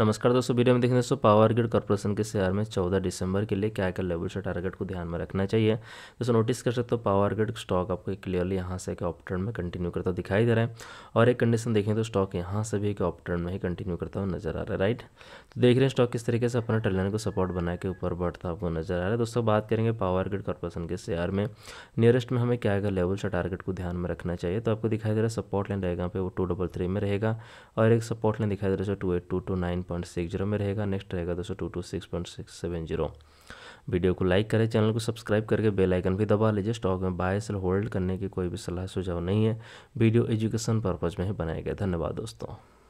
नमस्कार दोस्तों वीडियो में देखें दोस्तों पावर ग्रिड कॉर्पोरेशन के शेयर में 14 दिसंबर के लिए क्या क्या लेवल से टारगेट को ध्यान में रखना चाहिए दोस्तों नोटिस कर सकते हो पावर ग्रिड स्टॉक आपको क्लियरली यहाँ से एक ऑप्टर्न में कंटिन्यू करता दिखाई दे रहा है और एक कंडीशन देखें तो स्टॉक यहाँ से भी एक ऑप्टर्न में ही कंटिन्यू करता हुआ नजर आ रहा है राइट तो देख रहे हैं स्टॉक किस तरीके से अपना टर्न को सपोर्ट बना के ऊपर बढ़ता आपको नजर आ रहा है दोस्तों बात करेंगे पावर ग्रिड कॉर्पोरेशन के शेयर में नियरेस्ट में हमें क्या क्या लेवल से टारगेट को ध्यान में रखना चाहिए तो आपको दिखाई दे रहा है सपोर्ट लाइन रहेगा पे वो टू डबल थ्री में रहेगा और एक सपोर्ट लाइन दिखाई दे रहा है two eight two two nine point six zero में रहेगा नेक्स्ट रहेगा दोस्तों two two six point six seven zero video को लाइक करें चैनल को सब्सक्राइब करके बेल आइकन भी दबा लीजिए स्टॉक में बाय सेल होल्ड करने की कोई भी सलाह सुझाव नहीं है वीडियो एजुकेशन पर्पज़ में ही बनाया गया धन्यवाद दोस्तों